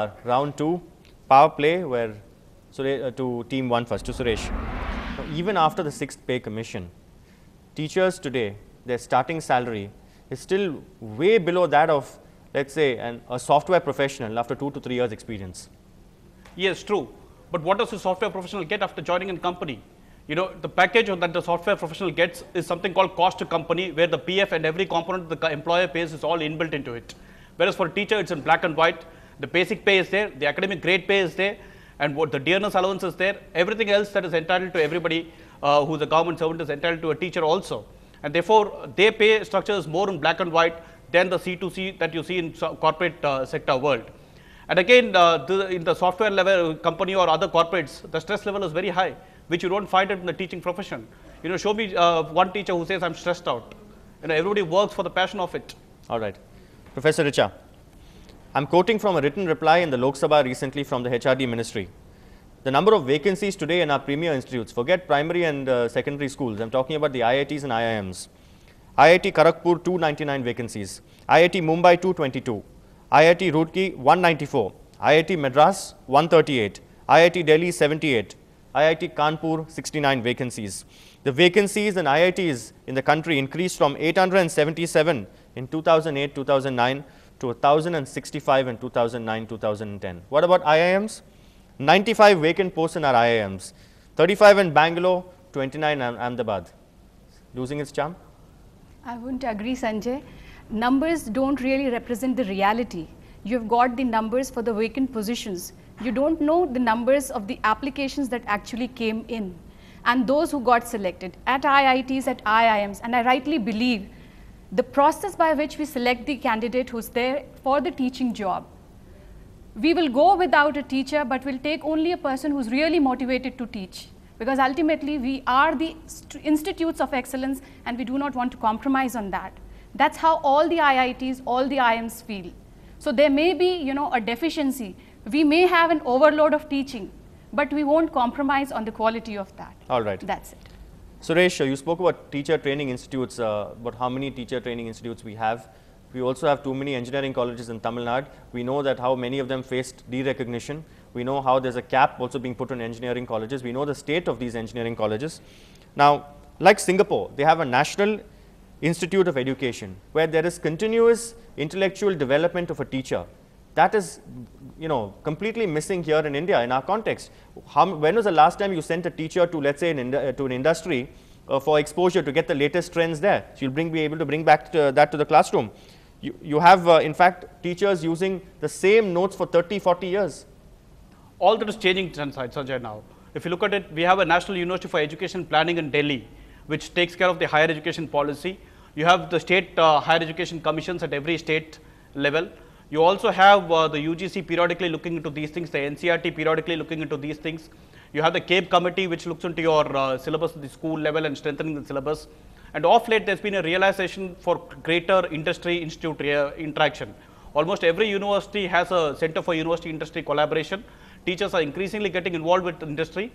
Uh, round 2 power play where Sure, uh, to team one first. to Suresh. even after the 6th pay commission teachers today their starting salary is still way below that of let us say an, a software professional after 2 to 3 years experience. Yes true but what does a software professional get after joining a company? You know the package that the software professional gets is something called cost to company where the PF and every component the employer pays is all inbuilt into it. Whereas for a teacher it's in black and white the basic pay is there, the academic grade pay is there, and what the dearness allowance is there, everything else that is entitled to everybody uh, who is a government servant is entitled to a teacher also. And therefore, their pay structure is more in black and white than the C2C that you see in corporate uh, sector world. And again, uh, the, in the software level company or other corporates, the stress level is very high, which you don't find it in the teaching profession. You know, show me uh, one teacher who says I'm stressed out. You know, everybody works for the passion of it. All right. Professor Richa. I'm quoting from a written reply in the Lok Sabha recently from the HRD ministry. The number of vacancies today in our premier institutes, forget primary and uh, secondary schools, I'm talking about the IITs and IIMs. IIT Kharagpur 299 vacancies, IIT Mumbai 222, IIT Roorkee 194, IIT Madras 138, IIT Delhi 78, IIT Kanpur 69 vacancies. The vacancies in IITs in the country increased from 877 in 2008-2009 to 1065 in 2009, 2010. What about IIMs? 95 vacant posts in our IIMs, 35 in Bangalore, 29 in Ahmedabad. Losing its charm? I wouldn't agree, Sanjay. Numbers don't really represent the reality. You've got the numbers for the vacant positions. You don't know the numbers of the applications that actually came in and those who got selected at IITs, at IIMs, and I rightly believe the process by which we select the candidate who's there for the teaching job. We will go without a teacher, but we'll take only a person who's really motivated to teach. Because ultimately, we are the institutes of excellence, and we do not want to compromise on that. That's how all the IITs, all the IMs feel. So there may be, you know, a deficiency. We may have an overload of teaching, but we won't compromise on the quality of that. All right. That's it. Suresh, you spoke about teacher training institutes, uh, about how many teacher training institutes we have. We also have too many engineering colleges in Tamil Nadu. We know that how many of them faced derecognition. We know how there's a cap also being put on engineering colleges. We know the state of these engineering colleges. Now, like Singapore, they have a national institute of education where there is continuous intellectual development of a teacher that is, you know, completely missing here in India in our context. How, when was the last time you sent a teacher to, let's say, an to an industry uh, for exposure to get the latest trends there? So you'll bring, be able to bring back to, that to the classroom. You, you have, uh, in fact, teachers using the same notes for 30, 40 years. All that is changing, Sanjay, now. If you look at it, we have a National University for Education Planning in Delhi, which takes care of the higher education policy. You have the state uh, higher education commissions at every state level. You also have uh, the UGC periodically looking into these things, the NCRT periodically looking into these things. You have the CAPE committee which looks into your uh, syllabus at the school level and strengthening the syllabus. And off late there has been a realization for greater industry institute uh, interaction. Almost every university has a center for university industry collaboration. Teachers are increasingly getting involved with industry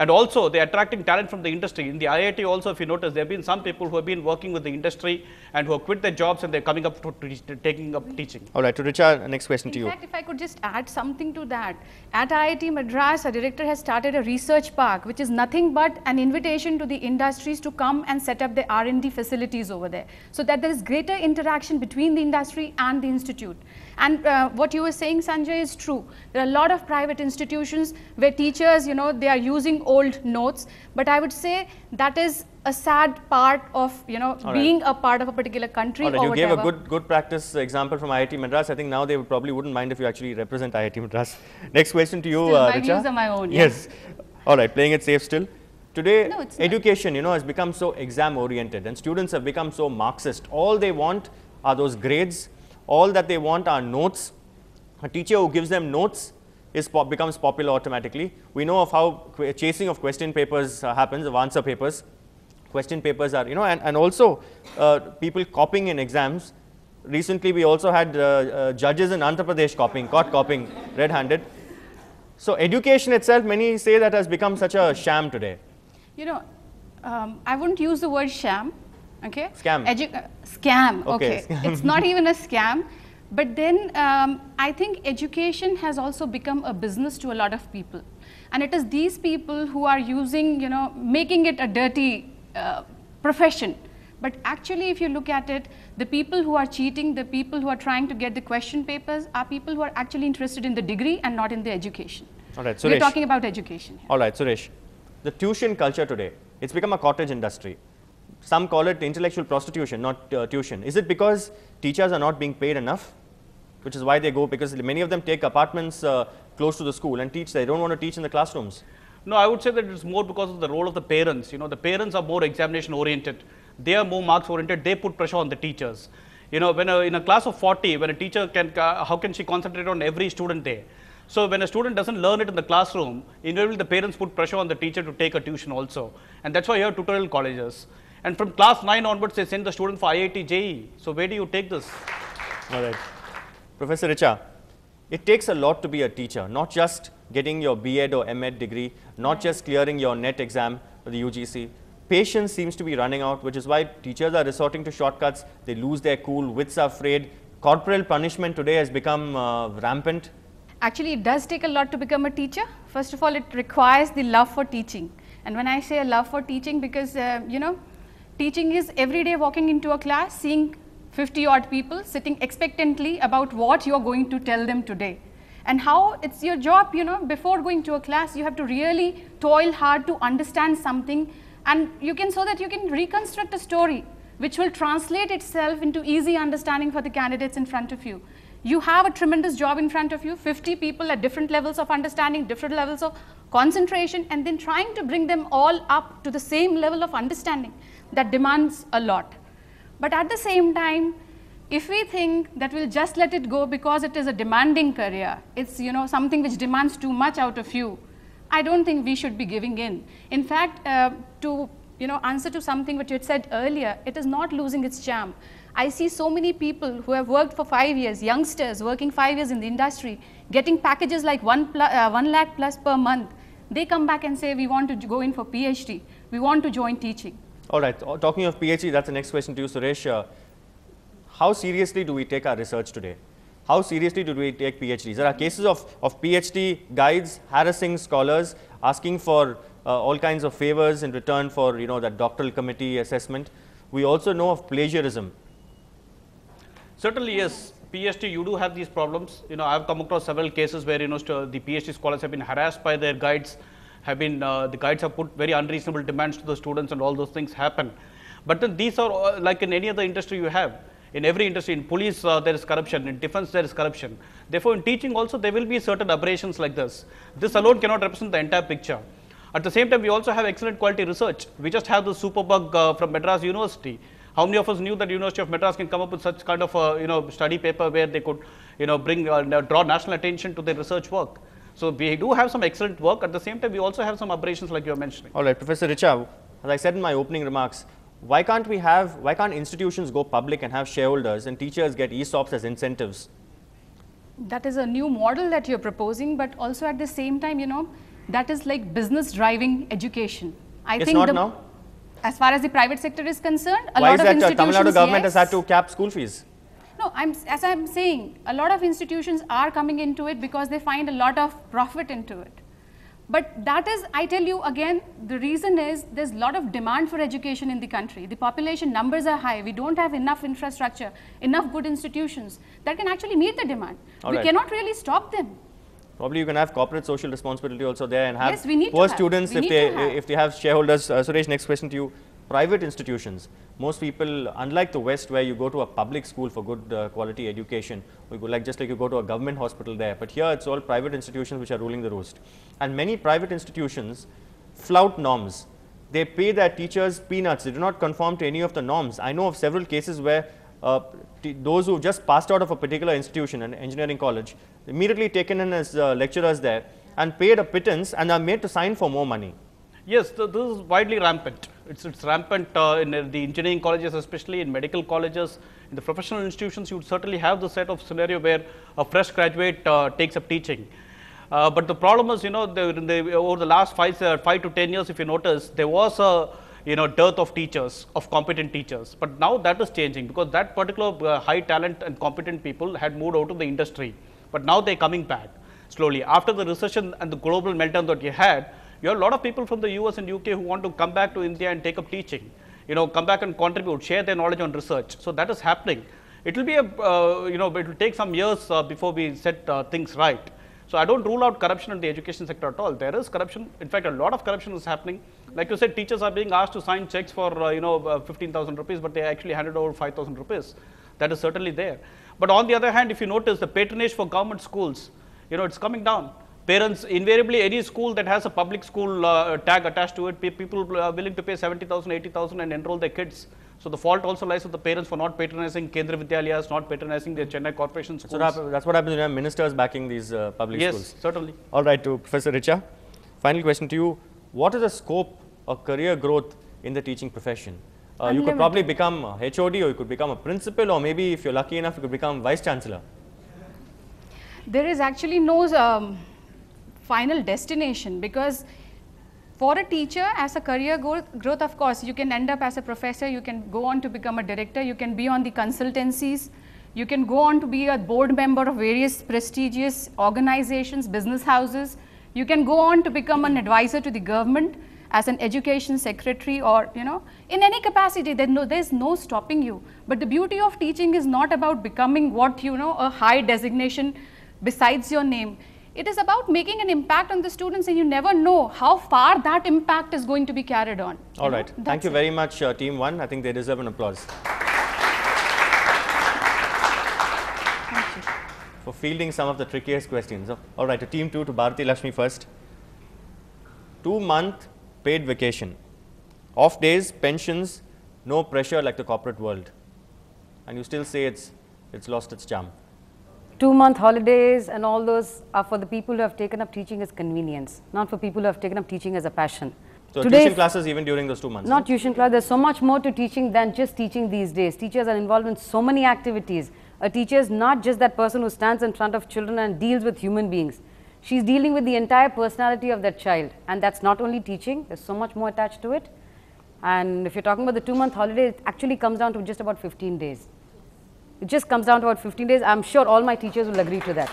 and also they are attracting talent from the industry. In the IIT also, if you notice, there have been some people who have been working with the industry and who have quit their jobs and they're coming up to teach, taking up teaching. All right, so Richard, next question In to you. In fact, if I could just add something to that. At IIT Madras, a director has started a research park, which is nothing but an invitation to the industries to come and set up the R&D facilities over there. So that there is greater interaction between the industry and the institute. And uh, what you were saying, Sanjay, is true. There are a lot of private institutions where teachers, you know, they are using old notes. But I would say that is a sad part of, you know, All being right. a part of a particular country All right. You whatever. gave a good, good practice example from IIT Madras. I think now they would probably wouldn't mind if you actually represent IIT Madras. Next question to you, still, uh, My Richa. views are my own. Yes. yes. All right. Playing it safe still. Today, no, education, you know, has become so exam oriented and students have become so Marxist. All they want are those grades all that they want are notes. A teacher who gives them notes is becomes popular automatically. We know of how chasing of question papers uh, happens, of answer papers. Question papers are, you know, and, and also uh, people copying in exams. Recently, we also had uh, uh, judges in Andhra Pradesh copying, caught copying red-handed. So education itself, many say that has become such a sham today. You know, um, I wouldn't use the word sham Okay. Scam. Edu uh, scam. Okay. okay. Scam. it's not even a scam. But then um, I think education has also become a business to a lot of people. And it is these people who are using, you know, making it a dirty uh, profession. But actually, if you look at it, the people who are cheating, the people who are trying to get the question papers are people who are actually interested in the degree and not in the education. All right, Suresh. We're talking about education. Here. All right, Suresh. The tuition culture today, it's become a cottage industry some call it intellectual prostitution, not uh, tuition. Is it because teachers are not being paid enough, which is why they go? Because many of them take apartments uh, close to the school and teach. They don't want to teach in the classrooms. No, I would say that it's more because of the role of the parents. You know, the parents are more examination oriented. They are more marks oriented. They put pressure on the teachers. You know, when a, in a class of 40, when a teacher can, uh, how can she concentrate on every student there? So when a student doesn't learn it in the classroom, invariably the parents put pressure on the teacher to take a tuition also. And that's why you have tutorial colleges. And from class 9 onwards, they send the student for IIT JE. So where do you take this? All right. Professor Richa, it takes a lot to be a teacher, not just getting your B.Ed or M.Ed degree, not just clearing your NET exam or the UGC. Patience seems to be running out, which is why teachers are resorting to shortcuts. They lose their cool, wits are frayed. Corporal punishment today has become uh, rampant. Actually, it does take a lot to become a teacher. First of all, it requires the love for teaching. And when I say a love for teaching, because, uh, you know, Teaching is every day walking into a class, seeing 50 odd people sitting expectantly about what you're going to tell them today and how it's your job you know before going to a class you have to really toil hard to understand something and you can so that you can reconstruct a story which will translate itself into easy understanding for the candidates in front of you you have a tremendous job in front of you, 50 people at different levels of understanding, different levels of concentration, and then trying to bring them all up to the same level of understanding that demands a lot. But at the same time, if we think that we'll just let it go because it is a demanding career, it's you know something which demands too much out of you, I don't think we should be giving in. In fact, uh, to you know answer to something what you had said earlier, it is not losing its charm. I see so many people who have worked for five years, youngsters working five years in the industry, getting packages like one, plus, uh, one lakh plus per month. They come back and say, we want to go in for PhD. We want to join teaching. All right. Uh, talking of PhD, that's the next question to you, Suresh. Uh, how seriously do we take our research today? How seriously do we take PhDs? There are cases of, of PhD guides harassing scholars, asking for uh, all kinds of favors in return for, you know, that doctoral committee assessment. We also know of plagiarism Certainly, yes. PhD, you do have these problems. You know, I've come across several cases where you know the PhD scholars have been harassed by their guides, have been uh, the guides have put very unreasonable demands to the students, and all those things happen. But then these are uh, like in any other industry you have. In every industry, in police uh, there is corruption, in defense there is corruption. Therefore, in teaching also there will be certain aberrations like this. This alone cannot represent the entire picture. At the same time, we also have excellent quality research. We just have the superbug uh, from Madras University how many of us knew that University of Madras can come up with such kind of a, uh, you know study paper where they could you know bring uh, draw national attention to their research work? So we do have some excellent work. At the same time, we also have some operations like you are mentioning. All right, Professor Richa, as I said in my opening remarks, why can't we have, why can't institutions go public and have shareholders and teachers get ESOPs as incentives? That is a new model that you're proposing, but also at the same time, you know, that is like business driving education. I it's think not now? As far as the private sector is concerned, a Why lot is of that institutions, uh, Tamil Nadu government yes. has had to cap school fees? No, I'm, as I'm saying, a lot of institutions are coming into it because they find a lot of profit into it. But that is, I tell you again, the reason is there's a lot of demand for education in the country. The population numbers are high. We don't have enough infrastructure, enough good institutions that can actually meet the demand. All we right. cannot really stop them. Probably you can have corporate social responsibility also there and have yes, poor have. students we if they if they have shareholders. Uh, Suresh, next question to you. Private institutions, most people, unlike the West where you go to a public school for good uh, quality education, we go like just like you go to a government hospital there, but here it's all private institutions which are ruling the roost. And many private institutions flout norms. They pay their teachers peanuts. They do not conform to any of the norms. I know of several cases where uh, those who just passed out of a particular institution, an engineering college, immediately taken in as uh, lecturers there and paid a pittance and are made to sign for more money. Yes, th this is widely rampant. It's, it's rampant uh, in uh, the engineering colleges, especially in medical colleges, in the professional institutions, you would certainly have the set of scenario where a fresh graduate uh, takes up teaching. but the problem is, you know, over the last five, five to 10 years, if you notice, there was a you know dearth of teachers, of competent teachers. But now that is changing because that particular uh, high talent and competent people had moved out of the industry, but now they are coming back slowly. After the recession and the global meltdown that you had, you have a lot of people from the US and UK who want to come back to India and take up teaching, you know, come back and contribute, share their knowledge on research. So that is happening. It will be a, uh, you know, it will take some years uh, before we set uh, things right. So I don't rule out corruption in the education sector at all. There is corruption. In fact, a lot of corruption is happening. Like you said, teachers are being asked to sign checks for, uh, you know, uh, 15,000 rupees, but they actually handed over 5,000 rupees. That is certainly there. But on the other hand, if you notice the patronage for government schools, you know, it's coming down parents invariably any school that has a public school uh, tag attached to it people are uh, willing to pay 70000 80000 and enroll their kids so the fault also lies with the parents for not patronizing Kendra Vidyalayas, not patronizing the Chennai Corporation schools. That's what, that's what happens when ministers backing these uh, public yes, schools. Yes, certainly. All right, to Professor Richa, final question to you. What is the scope of career growth in the teaching profession? Uh, you could probably become a HOD or you could become a principal or maybe if you're lucky enough, you could become vice chancellor. There is actually no um, final destination because for a teacher as a career growth of course you can end up as a professor you can go on to become a director you can be on the consultancies you can go on to be a board member of various prestigious organizations business houses you can go on to become an advisor to the government as an education secretary or you know in any capacity there no there's no stopping you but the beauty of teaching is not about becoming what you know a high designation besides your name it is about making an impact on the students and you never know how far that impact is going to be carried on. All right. Know? Thank you very much, uh, Team 1. I think they deserve an applause. For fielding some of the trickiest questions. all right, to Team 2, to Bharati Lakshmi first. Two-month paid vacation. Off days, pensions, no pressure like the corporate world. And you still say it's, it's lost its charm two month holidays and all those are for the people who have taken up teaching as convenience, not for people who have taken up teaching as a passion. So teaching tuition classes even during those two months? Not tuition class. There's so much more to teaching than just teaching these days. Teachers are involved in so many activities. A teacher is not just that person who stands in front of children and deals with human beings. She's dealing with the entire personality of that child. And that's not only teaching. There's so much more attached to it. And if you're talking about the two-month holiday, it actually comes down to just about 15 days. It just comes down to about 15 days. I'm sure all my teachers will agree to that.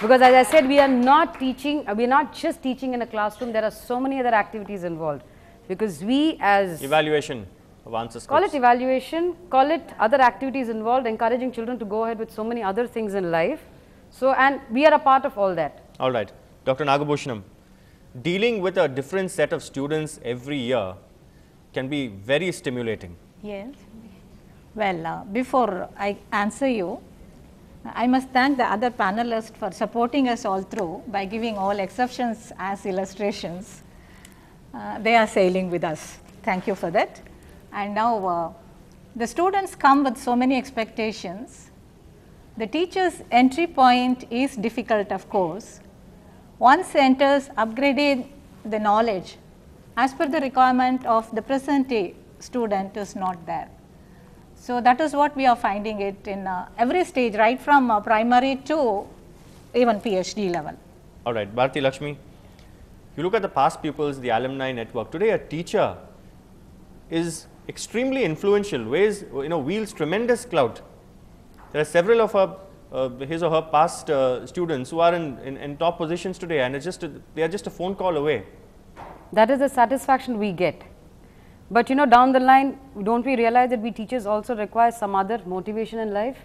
Because as I said, we are not teaching, uh, we are not just teaching in a classroom. There are so many other activities involved. Because we as... Evaluation of answers. Call it evaluation, call it other activities involved, encouraging children to go ahead with so many other things in life. So, and we are a part of all that. All right. Dr. Nagabhushanam, dealing with a different set of students every year can be very stimulating. Yes. Well, uh, before I answer you, I must thank the other panelists for supporting us all through by giving all exceptions as illustrations. Uh, they are sailing with us. Thank you for that. And now, uh, the students come with so many expectations. The teacher's entry point is difficult of course. Once enters upgrading the knowledge as per the requirement of the present day student is not there. So, that is what we are finding it in uh, every stage right from uh, primary to even PhD level. All right, Bharati Lakshmi, you look at the past pupils, the alumni network, today a teacher is extremely influential, weighs, you know, wields tremendous clout. There are several of her, uh, his or her past uh, students who are in, in, in, top positions today and it's just a, they are just a phone call away. That is the satisfaction we get but you know, down the line, don't we realize that we teachers also require some other motivation in life?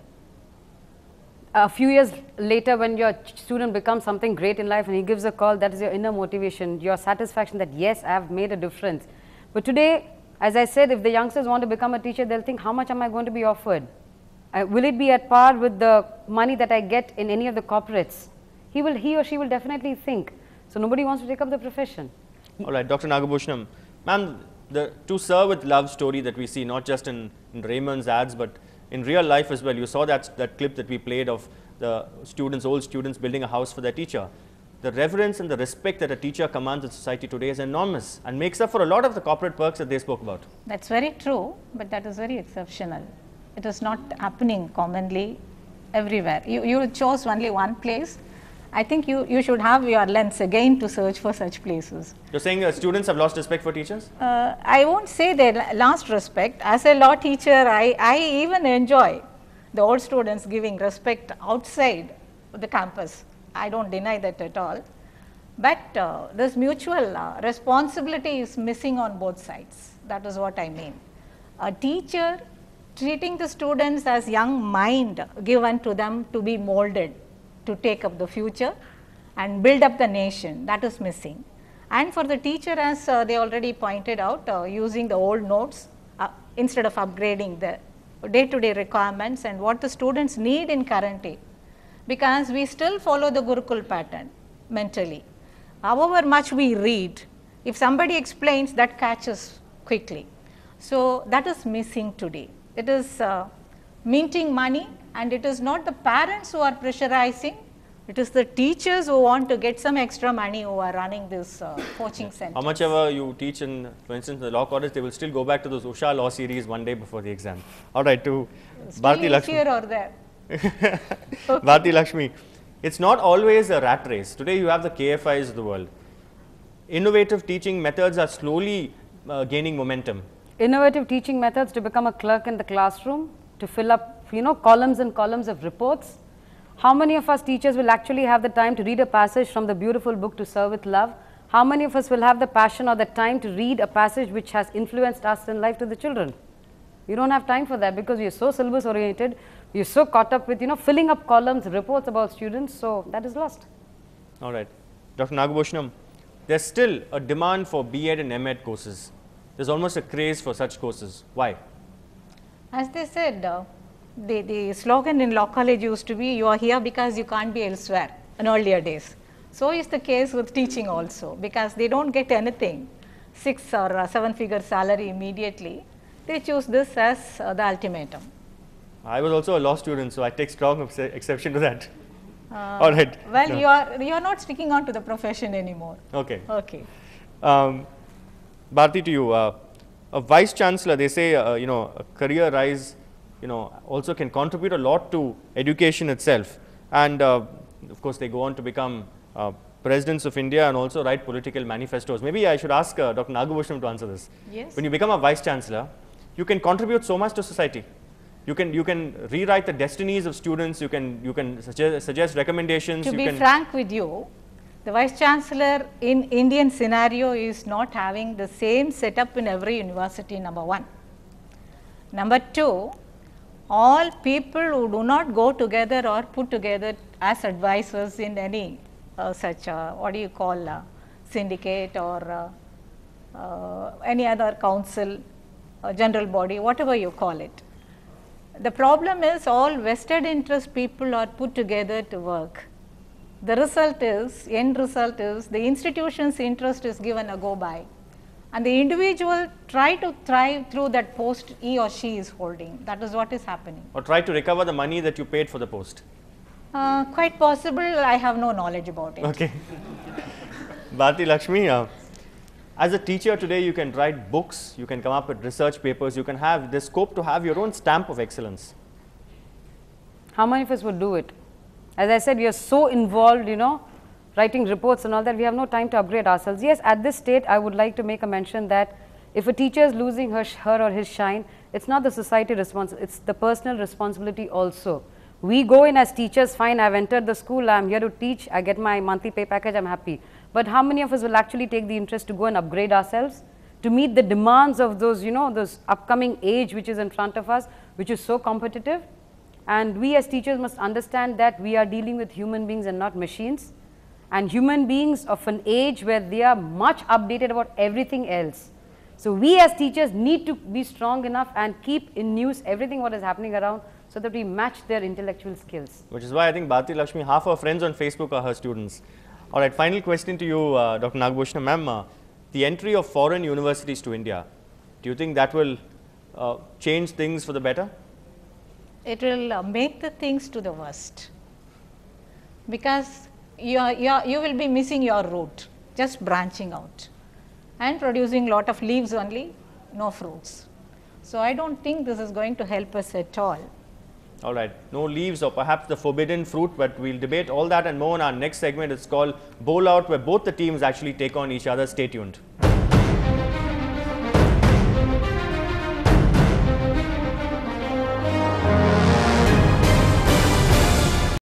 A few years later, when your student becomes something great in life and he gives a call, that is your inner motivation, your satisfaction that yes, I have made a difference. But today, as I said, if the youngsters want to become a teacher, they'll think, how much am I going to be offered? Uh, will it be at par with the money that I get in any of the corporates? He will, he or she will definitely think. So nobody wants to take up the profession. All right, Dr. Nagabushnam. ma'am, the to serve with love story that we see not just in, in, Raymond's ads, but in real life as well. You saw that, that clip that we played of the students, old students building a house for their teacher. The reverence and the respect that a teacher commands in society today is enormous and makes up for a lot of the corporate perks that they spoke about. That is very true, but that is very exceptional. It is not happening commonly everywhere. You, you chose only one place I think you, you should have your lens again to search for such places. You're saying uh, students have lost respect for teachers? Uh, I won't say they lost respect. As a law teacher, I, I even enjoy the old students giving respect outside the campus. I don't deny that at all. But uh, this mutual uh, responsibility is missing on both sides. That is what I mean. A teacher treating the students as young mind given to them to be molded to take up the future and build up the nation that is missing. And for the teacher as uh, they already pointed out uh, using the old notes uh, instead of upgrading the day to day requirements and what the students need in current day because we still follow the Gurukul pattern mentally. However much we read, if somebody explains that catches quickly. So, that is missing today. It is uh, minting money and it is not the parents who are pressurizing, it is the teachers who want to get some extra money who are running this uh, coaching yeah. center. How much ever you teach in, for instance, the law college, they will still go back to those Usha law series one day before the exam. All right, to still Lakshmi. here or there. okay. Lakshmi, it's not always a rat race. Today you have the KFIs of the world. Innovative teaching methods are slowly uh, gaining momentum. Innovative teaching methods to become a clerk in the classroom, to fill up, you know, columns and columns of reports. How many of us teachers will actually have the time to read a passage from the beautiful book to serve with love? How many of us will have the passion or the time to read a passage which has influenced us in life to the children? You don't have time for that because you're so syllabus oriented, you're so caught up with, you know, filling up columns, reports about students, so that is lost. All right. Dr. Nagabhushnam, there's still a demand for B.Ed and M.Ed courses. There's almost a craze for such courses. Why? As they said, uh, the, the slogan in law college used to be, you are here because you can't be elsewhere in earlier days. So, is the case with teaching also because they do not get anything 6 or uh, 7 figure salary immediately, they choose this as uh, the ultimatum. I was also a law student, so I take strong exception to that. Uh, All right. Well, no. you are you are not sticking on to the profession anymore. Okay. Okay. Um, Bharti, to you, uh, a vice chancellor, they say, uh, you know, career rise, you know, also can contribute a lot to education itself. And uh, of course, they go on to become uh, presidents of India and also write political manifestos. Maybe I should ask uh, Dr. Nagabhushan to answer this. Yes. When you become a vice chancellor, you can contribute so much to society. You can you can rewrite the destinies of students. You can you can suggest, suggest recommendations. To you be can, frank with you, the Vice Chancellor in Indian scenario is not having the same setup in every university number one. Number two, all people who do not go together or put together as advisors in any uh, such uh, what do you call uh, syndicate or uh, uh, any other council uh, general body whatever you call it. The problem is all vested interest people are put together to work the result is, end result is the institution's interest is given a go by and the individual try to thrive through that post he or she is holding. That is what is happening. Or try to recover the money that you paid for the post. Uh, quite possible, I have no knowledge about it. Okay. Bharti Lakshmi, uh, as a teacher today, you can write books, you can come up with research papers, you can have the scope to have your own stamp of excellence. How many of us would do it? As I said, we are so involved, you know, writing reports and all that, we have no time to upgrade ourselves. Yes, at this state, I would like to make a mention that if a teacher is losing her, her or his shine, it's not the society response, it's the personal responsibility also. We go in as teachers, fine, I've entered the school, I'm here to teach, I get my monthly pay package, I'm happy. But how many of us will actually take the interest to go and upgrade ourselves? To meet the demands of those, you know, those upcoming age which is in front of us, which is so competitive? And we as teachers must understand that we are dealing with human beings and not machines. And human beings of an age where they are much updated about everything else. So we as teachers need to be strong enough and keep in news everything what is happening around so that we match their intellectual skills. Which is why I think Bharati Lakshmi, half her friends on Facebook are her students. All right, final question to you, uh, Dr. Nagabhushna. Ma'am, uh, the entry of foreign universities to India, do you think that will uh, change things for the better? it will uh, make the things to the worst because you, are, you, are, you will be missing your root just branching out and producing lot of leaves only no fruits. So, I do not think this is going to help us at all. All right, no leaves or perhaps the forbidden fruit, but we will debate all that and more in our next segment. It is called Bowl Out, where both the teams actually take on each other. Stay tuned.